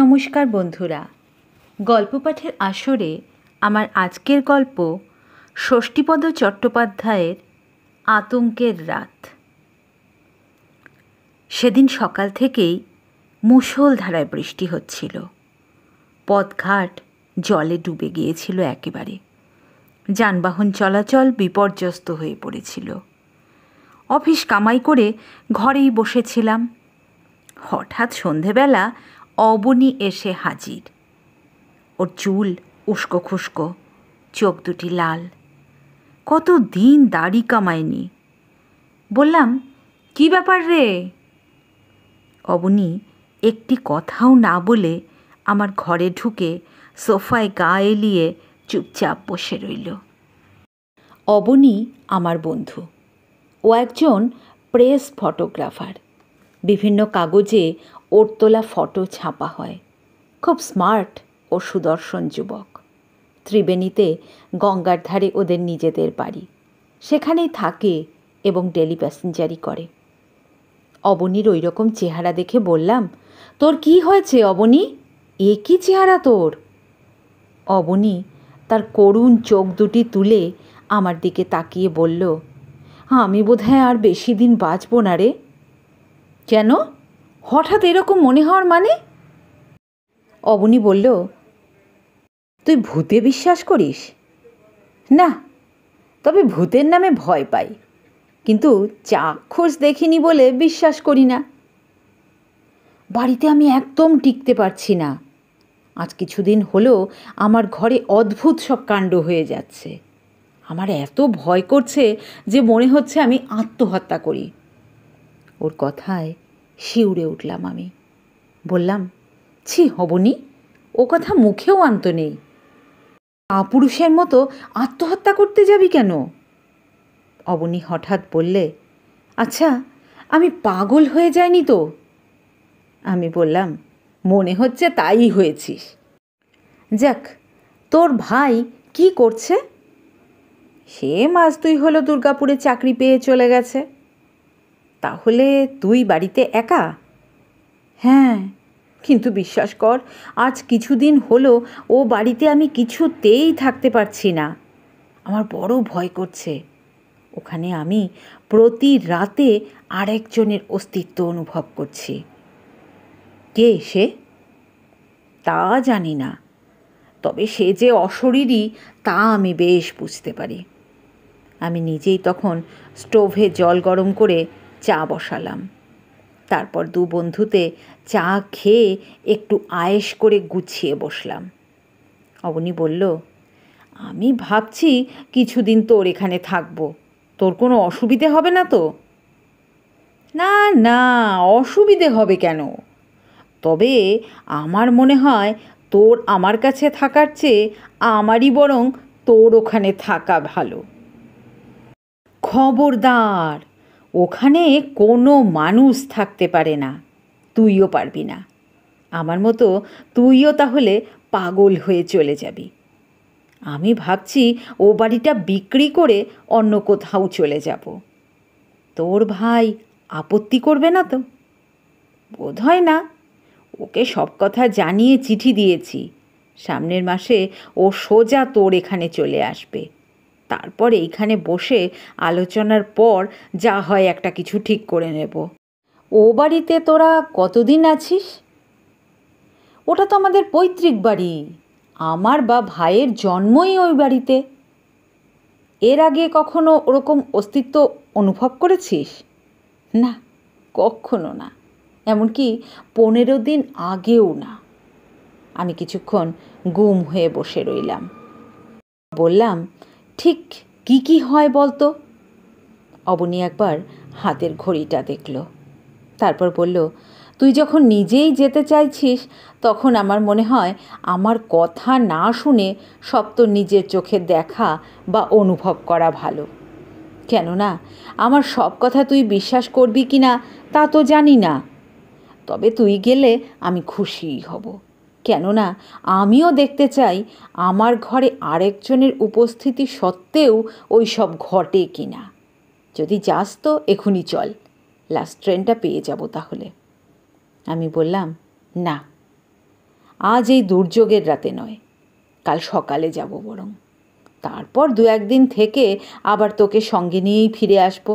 নমস্কার বন্ধুরা গল্প পাঠের আসরে আমার আজকের গল্প ষষ্ঠীপদ চট্টোপাধ্যায়ের আতঙ্কের রাত সেদিন সকাল থেকেই মুষলধারায় বৃষ্টি হচ্ছিল পথঘাট জলে ডুবে গিয়েছিল একেবারে যানবাহন চলাচল বিপর্যস্ত হয়ে পড়েছিল অফিস কামাই করে ঘরেই বসেছিলাম হঠাৎ সন্ধেবেলা অবনী এসে হাজির ওর চুল উস্কো খুস্কো চোখ দুটি লাল কত দিন দাড়ি কামায়নি বললাম কি ব্যাপার রে অবনী একটি কথাও না বলে আমার ঘরে ঢুকে সোফায় গা এলিয়ে চুপচাপ বসে রইল অবনী আমার বন্ধু ও একজন প্রেস ফটোগ্রাফার বিভিন্ন কাগজে ওর তোলা ফটো ছাপা হয় খুব স্মার্ট ও সুদর্শন যুবক ত্রিবেণীতে গঙ্গার ধারে ওদের নিজেদের বাড়ি সেখানেই থাকে এবং ডেলি প্যাসেঞ্জারি করে অবনীর ওই রকম চেহারা দেখে বললাম তোর কি হয়েছে অবনী এ কি চেহারা তোর অবনী তার করুণ চোখ দুটি তুলে আমার দিকে তাকিয়ে বলল আমি বোধহয় আর বেশি দিন বাঁচব না রে কেন হঠাৎ এরকম মনে হওয়ার মানে অবনী বলল তুই ভূতে বিশ্বাস করিস না তবে ভূতের নামে ভয় পাই কিন্তু চাক্ষুষ দেখিনি বলে বিশ্বাস করি না বাড়িতে আমি একদম টিকতে পারছি না আজ কিছুদিন হলো আমার ঘরে অদ্ভুত সব কাণ্ড হয়ে যাচ্ছে আমার এত ভয় করছে যে মনে হচ্ছে আমি আত্মহত্যা করি ওর কথায় শিউরে উঠলাম আমি বললাম ছি হবনি ও কথা মুখেও আনত নেই আপুরুষের মতো আত্মহত্যা করতে যাবি কেন অবনী হঠাৎ বললে আচ্ছা আমি পাগল হয়ে যাইনি তো আমি বললাম মনে হচ্ছে তাই হয়েছিস যাক তোর ভাই কি করছে সে মাস দুই হলো দুর্গাপুরে চাকরি পেয়ে চলে গেছে তাহলে তুই বাড়িতে একা হ্যাঁ কিন্তু বিশ্বাস কর আজ কিছুদিন হলো ও বাড়িতে আমি কিছুতেই থাকতে পারছি না আমার বড় ভয় করছে ওখানে আমি প্রতি রাতে আরেকজনের অস্তিত্ব অনুভব করছি কে সে তা জানি না তবে সে যে অশরীরই তা আমি বেশ বুঝতে পারি আমি নিজেই তখন স্টোভে জল গরম করে চা বসালাম তারপর দু বন্ধুতে চা খেয়ে একটু আয়েস করে গুছিয়ে বসলাম অবনি বলল আমি ভাবছি কিছুদিন তোর এখানে থাকবো তোর কোনো অসুবিধে হবে না তো না না অসুবিধে হবে কেন তবে আমার মনে হয় তোর আমার কাছে থাকার চেয়ে আমারই বরং তোর ওখানে থাকা ভালো খবরদার ওখানে কোনো মানুষ থাকতে পারে না তুইও পারবি না আমার মতো তুইও তাহলে পাগল হয়ে চলে যাবি আমি ভাবছি ও বাড়িটা বিক্রি করে অন্য কোথাও চলে যাব তোর ভাই আপত্তি করবে না তো বোধ হয় না ওকে সব কথা জানিয়ে চিঠি দিয়েছি সামনের মাসে ও সোজা তোর এখানে চলে আসবে তারপর এইখানে বসে আলোচনার পর যা হয় একটা কিছু ঠিক করে নেব ও বাড়িতে তোরা কতদিন আছিস ওটা তো আমাদের পৈতৃক বাড়ি আমার বা ভাইয়ের জন্মই ওই বাড়িতে এর আগে কখনো ওরকম অস্তিত্ব অনুভব করেছিস না কখনো না এমনকি পনেরো দিন আগেও না আমি কিছুক্ষণ গুম হয়ে বসে রইলাম বললাম ঠিক কি কি হয় বলতো অবনী একবার হাতের ঘড়িটা দেখল তারপর বলল তুই যখন নিজেই যেতে চাইছিস তখন আমার মনে হয় আমার কথা না শুনে সব তো নিজের চোখে দেখা বা অনুভব করা ভালো কেননা আমার সব কথা তুই বিশ্বাস করবি কি না তা তো জানি না তবে তুই গেলে আমি খুশিই হব কেননা আমিও দেখতে চাই আমার ঘরে আরেকজনের উপস্থিতি সত্ত্বেও ওই সব ঘটে কি না যদি যাস তো এখনই চল লাস্ট ট্রেনটা পেয়ে যাব তাহলে আমি বললাম না আজ এই দুর্যোগের রাতে নয় কাল সকালে যাব বরং তারপর দু একদিন থেকে আবার তোকে সঙ্গে নিয়েই ফিরে আসব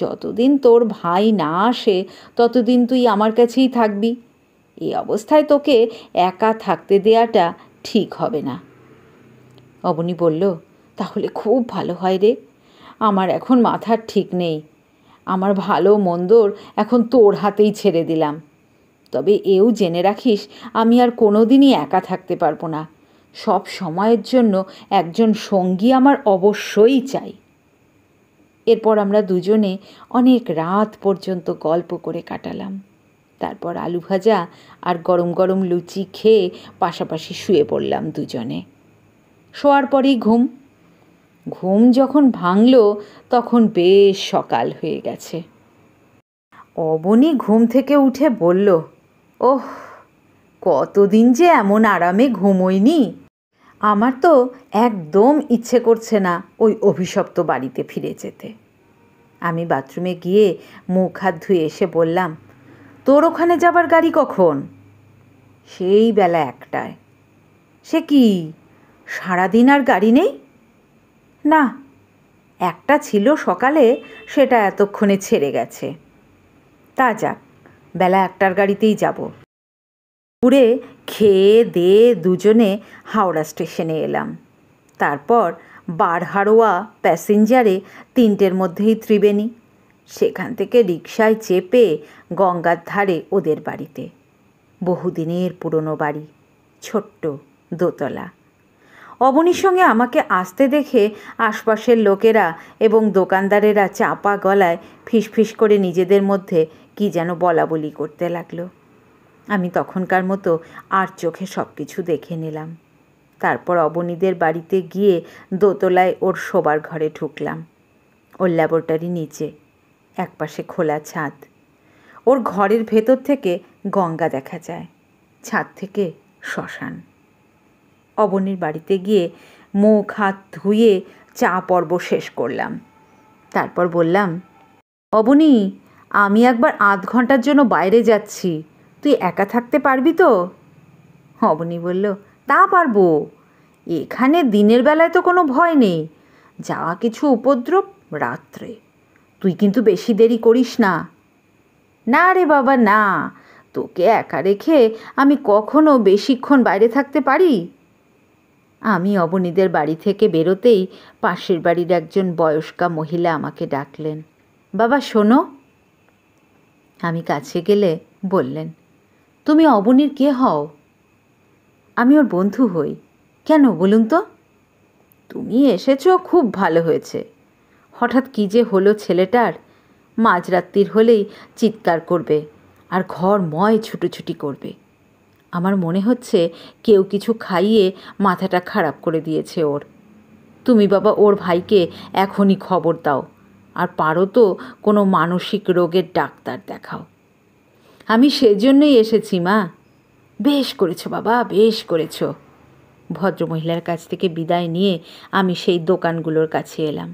যতদিন তোর ভাই না আসে ততদিন তুই আমার কাছেই থাকবি এই অবস্থায় তোকে একা থাকতে দেয়াটা ঠিক হবে না অবনী বলল তাহলে খুব ভালো হয় রে আমার এখন মাথার ঠিক নেই আমার ভালো মন্দর এখন তোর হাতেই ছেড়ে দিলাম তবে এও জেনে রাখিস আমি আর কোনো দিনই একা থাকতে পারবো না সব সময়ের জন্য একজন সঙ্গী আমার অবশ্যই চাই এরপর আমরা দুজনে অনেক রাত পর্যন্ত গল্প করে কাটালাম তারপর আলু ভাজা আর গরম গরম লুচি খেয়ে পাশাপাশি শুয়ে পড়লাম দুজনে শোয়ার পরেই ঘুম ঘুম যখন ভাঙল তখন বেশ সকাল হয়ে গেছে অবনি ঘুম থেকে উঠে বলল ওহ কতদিন যে এমন আরামে ঘুমোইনি আমার তো একদম ইচ্ছে করছে না ওই অভিশপ্ত বাড়িতে ফিরে যেতে আমি বাথরুমে গিয়ে মুখ হাত ধুয়ে এসে বললাম তোর ওখানে যাবার গাড়ি কখন সেই বেলা একটায় সে কি সারাদিন আর গাড়ি নেই না একটা ছিল সকালে সেটা এতক্ষণে ছেড়ে গেছে তা যাক বেলা একটার গাড়িতেই যাব ঘুরে খেয়ে দে দুজনে হাওড়া স্টেশনে এলাম তারপর বারহারোয়া প্যাসেঞ্জারে তিনটের মধ্যেই ত্রিবেণী সেখান থেকে রিক্সায় চেপে গঙ্গার ধারে ওদের বাড়িতে বহুদিনের পুরনো বাড়ি ছোট্ট দোতলা অবনীর সঙ্গে আমাকে আসতে দেখে আশপাশের লোকেরা এবং দোকানদারেরা চাপা গলায় ফিসফিস করে নিজেদের মধ্যে কি যেন বলা বলি করতে লাগলো আমি তখনকার মতো আর চোখে সব কিছু দেখে নিলাম তারপর অবনীদের বাড়িতে গিয়ে দোতলায় ওর শোবার ঘরে ঢুকলাম ওর ল্যাবরেটারি নিচে একপাশে খোলা ছাদ ওর ঘরের ভেতর থেকে গঙ্গা দেখা যায় ছাদ থেকে শ্মশান অবনীর বাড়িতে গিয়ে মুখ হাত ধুয়ে চা পর্ব শেষ করলাম তারপর বললাম অবনি আমি একবার আধ ঘন্টার জন্য বাইরে যাচ্ছি তুই একা থাকতে পারবি তো অবনি বলল তা পারবো এখানে দিনের বেলায় তো কোনো ভয় নেই যাওয়া কিছু উপদ্রব রাত্রে তুই কিন্তু বেশি দেরি করিস না না রে বাবা না তোকে একা রেখে আমি কখনো বেশিক্ষণ বাইরে থাকতে পারি আমি অবনীদের বাড়ি থেকে বেরোতেই পাশের বাড়ির একজন বয়স্কা মহিলা আমাকে ডাকলেন বাবা শোনো আমি কাছে গেলে বললেন তুমি অবনীর কে হও আমি ওর বন্ধু হই কেন বলুন তো তুমি এসেছো খুব ভালো হয়েছে হঠাৎ কী যে হলো ছেলেটার মাঝরাত্রির হলেই চিৎকার করবে আর ঘর ময় ছুটোছুটি করবে আমার মনে হচ্ছে কেউ কিছু খাইয়ে মাথাটা খারাপ করে দিয়েছে ওর তুমি বাবা ওর ভাইকে এখনই খবর দাও আর পারো তো কোনো মানসিক রোগের ডাক্তার দেখাও আমি সেজন্যই এসেছি মা বেশ করেছো বাবা বেশ করেছো ভদ্রমহিলার কাছ থেকে বিদায় নিয়ে আমি সেই দোকানগুলোর কাছে এলাম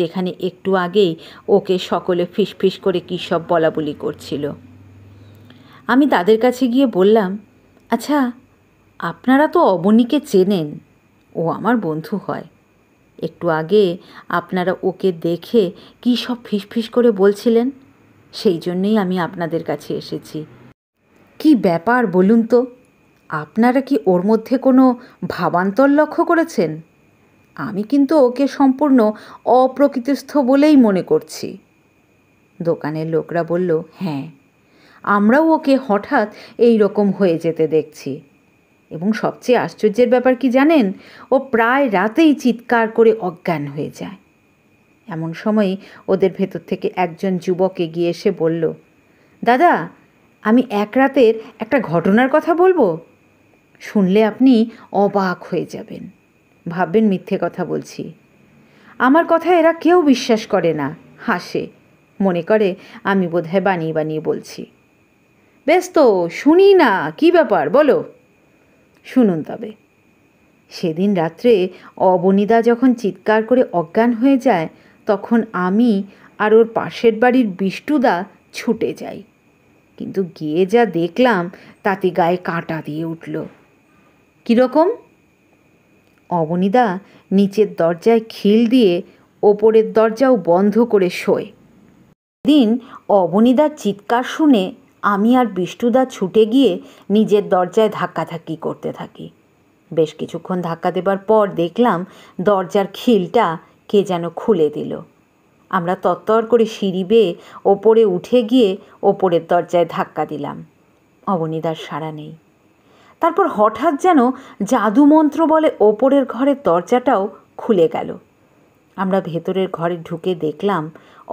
যেখানে একটু আগেই ওকে সকলে ফিসফিস করে কী সব বলাবলি করছিল আমি তাদের কাছে গিয়ে বললাম আচ্ছা আপনারা তো অবনীকে চেনেন ও আমার বন্ধু হয় একটু আগে আপনারা ওকে দেখে কী সব ফিসফিস করে বলছিলেন সেই জন্যেই আমি আপনাদের কাছে এসেছি কি ব্যাপার বলুন তো আপনারা কি ওর মধ্যে কোনো ভাবান্তর লক্ষ্য করেছেন আমি কিন্তু ওকে সম্পূর্ণ অপ্রকৃতিস্থ বলেই মনে করছি দোকানের লোকরা বলল হ্যাঁ আমরাও ওকে হঠাৎ এই রকম হয়ে যেতে দেখছি এবং সবচেয়ে আশ্চর্যের ব্যাপার কি জানেন ও প্রায় রাতেই চিৎকার করে অজ্ঞান হয়ে যায় এমন সময়ই ওদের ভেতর থেকে একজন যুবক এগিয়ে এসে বলল দাদা আমি এক রাতের একটা ঘটনার কথা বলবো শুনলে আপনি অবাক হয়ে যাবেন ভাববেন মিথ্যে কথা বলছি আমার কথা এরা কেউ বিশ্বাস করে না হাসে মনে করে আমি বোধহয় বানিয়ে বানিয়ে বলছি বেশ তো শুনি না কি ব্যাপার বলো শুনুন তবে সেদিন রাত্রে অবনিদা যখন চিৎকার করে অজ্ঞান হয়ে যায় তখন আমি আর ওর পাশের বাড়ির বিষ্টুদা ছুটে যাই কিন্তু গিয়ে যা দেখলাম তাতে গায়ে কাঁটা দিয়ে উঠল কীরকম অবনীদা নিচের দরজায় খিল দিয়ে ওপরের দরজাও বন্ধ করে শোয় দিন অবনীদার চিৎকার শুনে আমি আর বিষ্টুদা ছুটে গিয়ে নিজের দরজায় ধাক্কাধাক্কি করতে থাকি বেশ কিছুক্ষণ ধাক্কা দেবার পর দেখলাম দরজার খিলটা কে যেন খুলে দিল আমরা তত্তর করে সিঁড়ি বেয়ে ওপরে উঠে গিয়ে ওপরের দরজায় ধাক্কা দিলাম অবনীদার সাড়া নেই তারপর হঠাৎ যেন জাদুমন্ত্র বলে ওপরের ঘরের দরজাটাও খুলে গেল আমরা ভেতরের ঘরে ঢুকে দেখলাম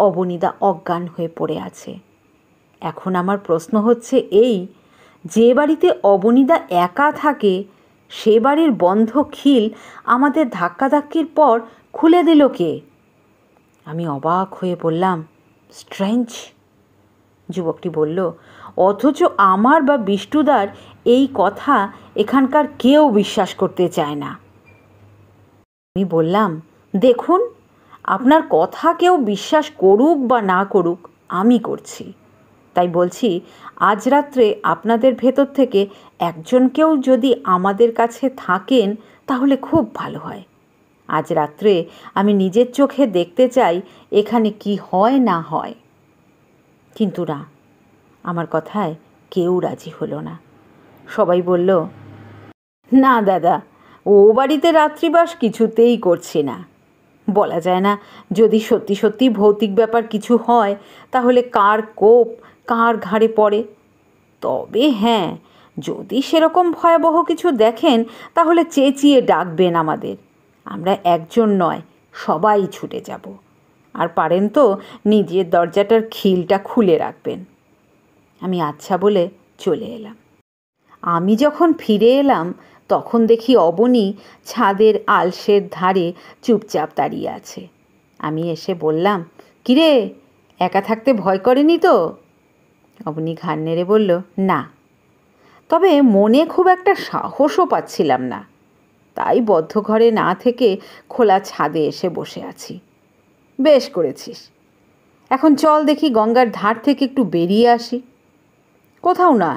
অবনীদা অজ্ঞান হয়ে পড়ে আছে এখন আমার প্রশ্ন হচ্ছে এই যে বাড়িতে অবনীদা একা থাকে সে বাড়ির বন্ধ খিল আমাদের ধাক্কাধাক্কির পর খুলে দিল কে আমি অবাক হয়ে বললাম স্ট্রেঞ্জ যুবকটি বলল অথচ আমার বা বিষ্টুদার এই কথা এখানকার কেউ বিশ্বাস করতে চায় না আমি বললাম দেখুন আপনার কথা কেউ বিশ্বাস করুক বা না করুক আমি করছি তাই বলছি আজ রাত্রে আপনাদের ভেতর থেকে একজন কেউ যদি আমাদের কাছে থাকেন তাহলে খুব ভালো হয় আজ রাত্রে আমি নিজের চোখে দেখতে চাই এখানে কি হয় না হয় কিন্তু না আমার কথায় কেউ রাজি হলো না সবাই বলল না দাদা ও বাড়িতে রাত্রিবাস কিছুতেই করছি না বলা যায় না যদি সত্যি সত্যি ভৌতিক ব্যাপার কিছু হয় তাহলে কার কোপ কার ঘাড়ে পড়ে তবে হ্যাঁ যদি সেরকম ভয়াবহ কিছু দেখেন তাহলে চেঁচিয়ে ডাকবেন আমাদের আমরা একজন নয় সবাই ছুটে যাব আর পারেন তো নিজের দরজাটার খিলটা খুলে রাখবেন আমি আচ্ছা বলে চলে এলাম আমি যখন ফিরে এলাম তখন দেখি অবনী ছাদের আলসের ধারে চুপচাপ দাঁড়িয়ে আছে আমি এসে বললাম কিরে একা থাকতে ভয় করেনি তো অবনি ঘাড় নেড়ে বলল না তবে মনে খুব একটা সাহসও পাচ্ছিলাম না তাই বদ্ধ ঘরে না থেকে খোলা ছাদে এসে বসে আছি বেশ করেছিস এখন চল দেখি গঙ্গার ধার থেকে একটু বেরিয়ে আসি কোথাও না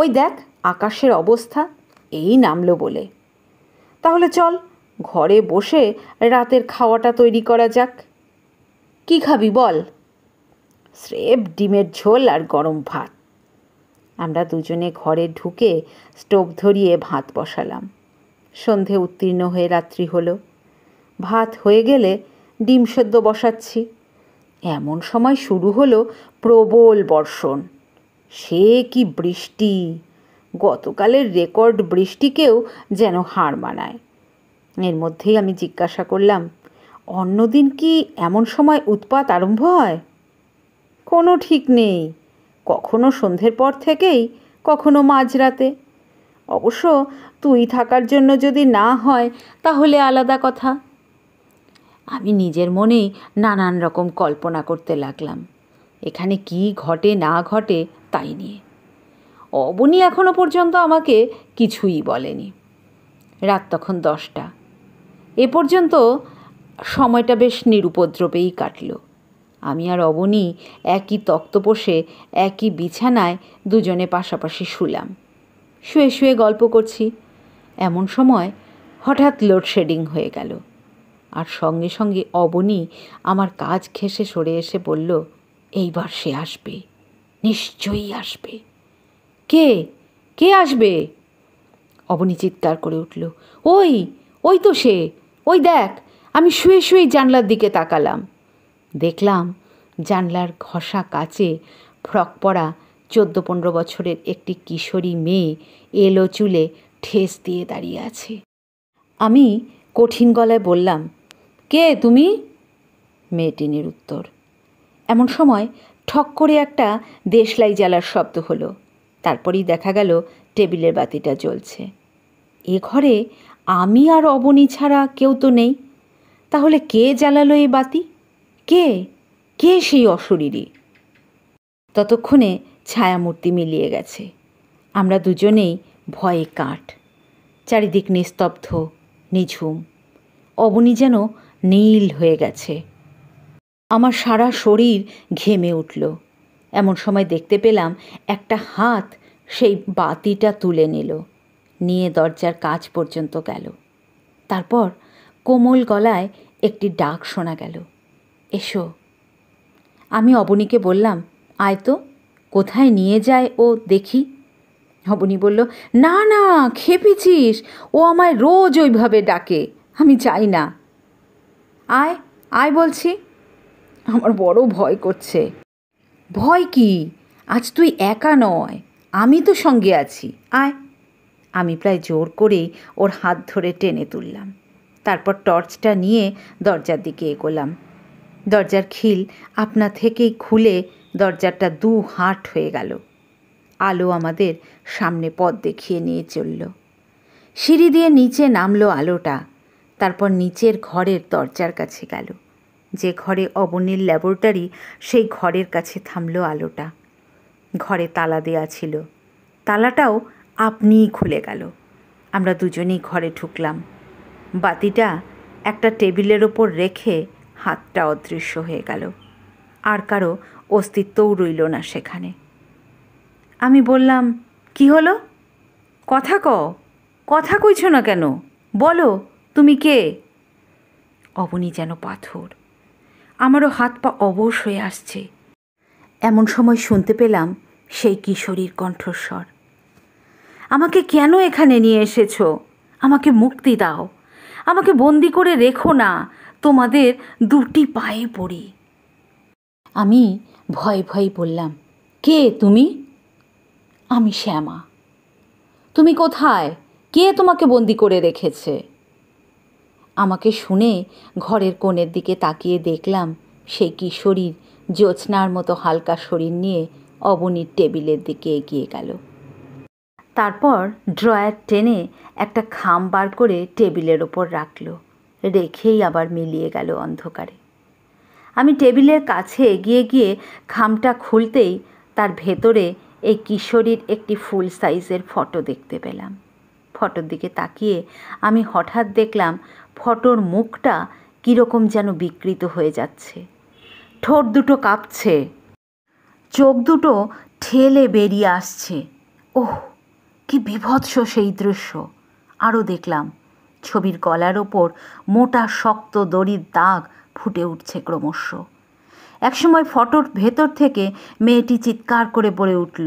ওই দেখ আকাশের অবস্থা এই নামলো বলে তাহলে চল ঘরে বসে রাতের খাওয়াটা তৈরি করা যাক কি খাবি বল স্রেফ ডিমের ঝোল আর গরম ভাত আমরা দুজনে ঘরে ঢুকে স্টোভ ধরিয়ে ভাত বসালাম সন্ধে উত্তীর্ণ হয়ে রাত্রি হলো ভাত হয়ে গেলে ডিম সেদ্ধ বসাচ্ছি এমন সময় শুরু হলো প্রবল বর্ষণ সে কি বৃষ্টি গতকালের রেকর্ড বৃষ্টিকেও যেন হার মানায় এর মধ্যেই আমি জিজ্ঞাসা করলাম অন্যদিন কি এমন সময় উৎপাত আরম্ভ হয় কোনো ঠিক নেই কখনো সন্ধ্যের পর থেকেই কখনো মাঝরাতে অবশ্য তুই থাকার জন্য যদি না হয় তাহলে আলাদা কথা আমি নিজের মনেই নানান রকম কল্পনা করতে লাগলাম এখানে কি ঘটে না ঘটে তাই নিয়ে অবনী এখনও পর্যন্ত আমাকে কিছুই বলেনি রাত তখন দশটা এ পর্যন্ত সময়টা বেশ নিরুপদ্রবেই কাটল আমি আর অবনী একই তক্তপোষে একই বিছানায় দুজনে পাশাপাশি শুলাম শুয়ে শুয়ে গল্প করছি এমন সময় হঠাৎ লোডশেডিং হয়ে গেল আর সঙ্গে সঙ্গে অবনী আমার কাজ ঘেসে সরে এসে বলল এইবার সে আসবে নিশ্চয়ই আসবে কে কে আসবে অবনী চিৎকার করে উঠল ওই ওই তো সে ওই দেখ আমি শুয়ে শুয়ে জানলার দিকে তাকালাম দেখলাম জানলার ঘষা কাচে ফ্রক পরা চোদ্দো পনেরো বছরের একটি কিশোরী মেয়ে এলো চুলে ঠেস দিয়ে দাঁড়িয়ে আছে আমি কঠিন গলায় বললাম কে তুমি মেয়েটিনের উত্তর এমন সময় ঠক করে একটা দেশলাই জ্বালার শব্দ হলো তারপরেই দেখা গেল টেবিলের বাতিটা জ্বলছে এ ঘরে আমি আর অবনী ছাড়া কেউ তো নেই তাহলে কে জ্বালালো এই বাতি কে কে সেই অশরীরী ততক্ষণে ছায়ামূর্তি মিলিয়ে গেছে আমরা দুজনেই ভয়ে কাঠ চারিদিক নিস্তব্ধ নিঝুম অবনী যেন নীল হয়ে গেছে আমার সারা শরীর ঘেমে উঠল এমন সময় দেখতে পেলাম একটা হাত সেই বাতিটা তুলে নিল নিয়ে দরজার কাজ পর্যন্ত গেল তারপর কোমল গলায় একটি ডাক শোনা গেল এসো আমি অবনীকে বললাম আয় তো কোথায় নিয়ে যায় ও দেখি অবনী বলল না না খেপেছিস ও আমায় রোজ ওইভাবে ডাকে আমি চাই না আয় আয় বলছি আমার বড় ভয় করছে ভয় কি আজ তুই একা নয় আমি তো সঙ্গে আছি আয় আমি প্রায় জোর করে ওর হাত ধরে টেনে তুললাম তারপর টর্চটা নিয়ে দরজার দিকে এগোলাম দরজার খিল আপনা থেকেই খুলে দরজাটা দু হাট হয়ে গেল আলো আমাদের সামনে পথ দেখিয়ে নিয়ে চলল সিঁড়ি দিয়ে নিচে নামলো আলোটা তারপর নিচের ঘরের দরজার কাছে গেল যে ঘরে অবনীর ল্যাবরেটরি সেই ঘরের কাছে থামল আলোটা ঘরে তালা দেয়া ছিল তালাটাও আপনিই খুলে গেল আমরা দুজনেই ঘরে ঢুকলাম বাতিটা একটা টেবিলের ওপর রেখে হাতটা অদৃশ্য হয়ে গেল আর কারো অস্তিত্বও রইল না সেখানে আমি বললাম কি হলো কথা ক কথা কইছ না কেন বলো তুমি কে অবনী যেন পাথর আমারও হাত পা অবশ হয়ে আসছে এমন সময় শুনতে পেলাম সেই কিশোরীর কণ্ঠস্বর আমাকে কেন এখানে নিয়ে এসেছ আমাকে মুক্তি দাও আমাকে বন্দি করে রেখো না তোমাদের দুটি পায়ে পড়ি আমি ভয় ভয় বললাম কে তুমি আমি শ্যামা তুমি কোথায় কে তোমাকে বন্দি করে রেখেছে আমাকে শুনে ঘরের কোণের দিকে তাকিয়ে দেখলাম সেই কিশোরীর জ্যোৎস্নার মতো হালকা শরীর নিয়ে অবনীর টেবিলের দিকে এগিয়ে গেল তারপর ড্রয়ার টেনে একটা খাম বার করে টেবিলের ওপর রাখল রেখেই আবার মিলিয়ে গেল অন্ধকারে আমি টেবিলের কাছে এগিয়ে গিয়ে খামটা খুলতেই তার ভেতরে এই কিশোরীর একটি ফুল সাইজের ফটো দেখতে পেলাম ফটোর দিকে তাকিয়ে আমি হঠাৎ দেখলাম ফটোর মুখটা কীরকম যেন বিকৃত হয়ে যাচ্ছে ঠোঁট দুটো কাঁপছে চোখ দুটো ঠেলে বেরিয়ে আসছে ওহ কি বিভৎস সেই দৃশ্য আরও দেখলাম ছবির গলার ওপর মোটা শক্ত দড়ির দাগ ফুটে উঠছে ক্রমশ একসময় ফটোর ভেতর থেকে মেয়েটি চিৎকার করে পড়ে উঠল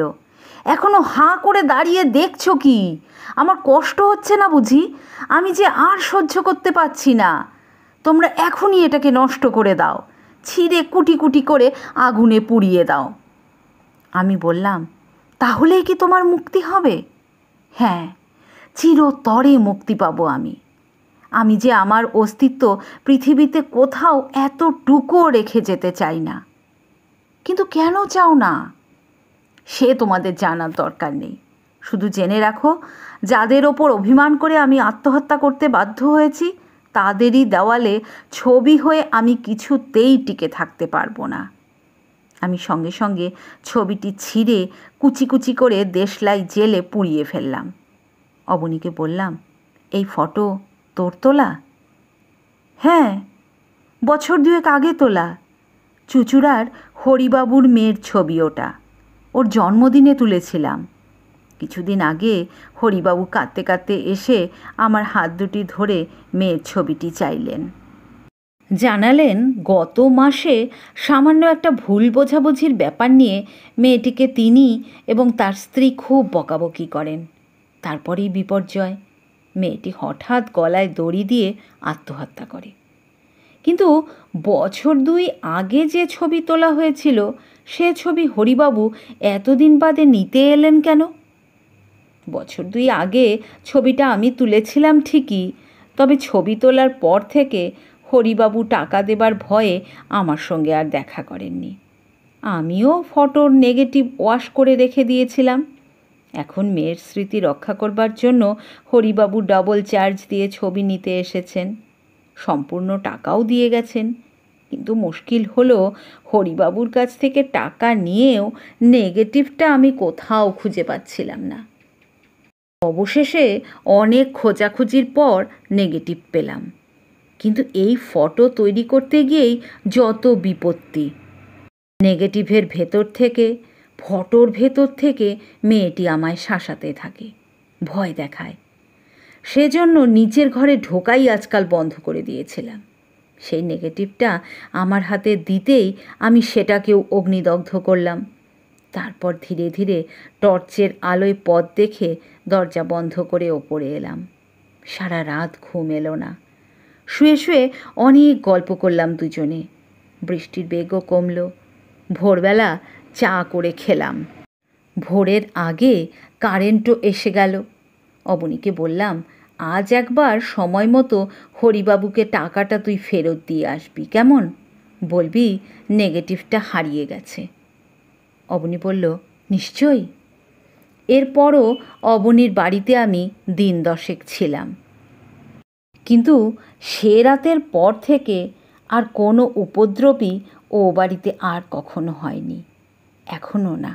এখনও হাঁ করে দাঁড়িয়ে দেখছো কি আমার কষ্ট হচ্ছে না বুঝি আমি যে আর সহ্য করতে পারছি না তোমরা এখনই এটাকে নষ্ট করে দাও ছিঁড়ে কুটি কুটি করে আগুনে পুড়িয়ে দাও আমি বললাম তাহলেই কি তোমার মুক্তি হবে হ্যাঁ চিরতরে মুক্তি পাবো আমি আমি যে আমার অস্তিত্ব পৃথিবীতে কোথাও এতটুকুও রেখে যেতে চাই না কিন্তু কেন চাও না সে তোমাদের জানার দরকার নেই শুধু জেনে রাখো যাদের ওপর অভিমান করে আমি আত্মহত্যা করতে বাধ্য হয়েছি তাদেরই দেওয়ালে ছবি হয়ে আমি কিছুতেই টিকে থাকতে পারবো না আমি সঙ্গে সঙ্গে ছবিটি ছিঁড়ে কুচি কুচি করে দেশলাই জেলে পুড়িয়ে ফেললাম অবনীকে বললাম এই ফটো তোর তোলা হ্যাঁ বছর দুয়েক আগে তোলা চুচুড়ার হরিবাবুর মেয়ের ছবি ওটা ওর জন্মদিনে তুলেছিলাম কিছুদিন আগে হরিবাবু কাঁদতে কাঁদতে এসে আমার হাত দুটি ধরে মেয়ের ছবিটি চাইলেন জানালেন গত মাসে সামান্য একটা ভুল বোঝাবুঝির ব্যাপার নিয়ে মেয়েটিকে তিনি এবং তার স্ত্রী খুব বকাবকি করেন তারপরেই বিপর্যয় মেয়েটি হঠাৎ গলায় দড়ি দিয়ে আত্মহত্যা করে কিন্তু বছর দুই আগে যে ছবি তোলা হয়েছিল সে ছবি হরিবাবু এতদিন বাদে নিতে এলেন কেন বছর দুই আগে ছবিটা আমি তুলেছিলাম ঠিকই তবে ছবি তোলার পর থেকে হরিবাবু টাকা দেবার ভয়ে আমার সঙ্গে আর দেখা করেননি আমিও ফটোর নেগেটিভ ওয়াশ করে রেখে দিয়েছিলাম এখন মেয়ের স্মৃতি রক্ষা করবার জন্য হরিবাবু ডবল চার্জ দিয়ে ছবি নিতে এসেছেন সম্পূর্ণ টাকাও দিয়ে গেছেন কিন্তু মুশকিল হলো হরিবাবুর কাছ থেকে টাকা নিয়েও নেগেটিভটা আমি কোথাও খুঁজে পাচ্ছিলাম না অবশেষে অনেক খোঁজাখুঁজির পর নেগেটিভ পেলাম কিন্তু এই ফটো তৈরি করতে গিয়েই যত বিপত্তি নেগেটিভের ভেতর থেকে ফটোর ভেতর থেকে মেয়েটি আমায় শাসাতে থাকে ভয় দেখায় সেজন্য নিচের ঘরে ঢোকাই আজকাল বন্ধ করে দিয়েছিলাম সেই নেগেটিভটা আমার হাতে দিতেই আমি সেটাকেও অগ্নিদগ্ধ করলাম তারপর ধীরে ধীরে টর্চের আলোয় পথ দেখে দরজা বন্ধ করে ওপরে এলাম সারা রাত ঘুম এলো না শুয়ে শুয়ে অনেক গল্প করলাম দুজনে বৃষ্টির বেগও কমল ভোরবেলা চা করে খেলাম ভোরের আগে কারেন্টও এসে গেল অবনীকে বললাম আজ একবার সময় মতো হরিবাবুকে টাকাটা তুই ফেরত দিয়ে আসবি কেমন বলবি নেগেটিভটা হারিয়ে গেছে অবনী বলল নিশ্চয়ই এরপরও অবনীর বাড়িতে আমি দিন দশেক ছিলাম কিন্তু সে রাতের পর থেকে আর কোনো উপদ্রবই ও বাড়িতে আর কখনো হয়নি এখনও না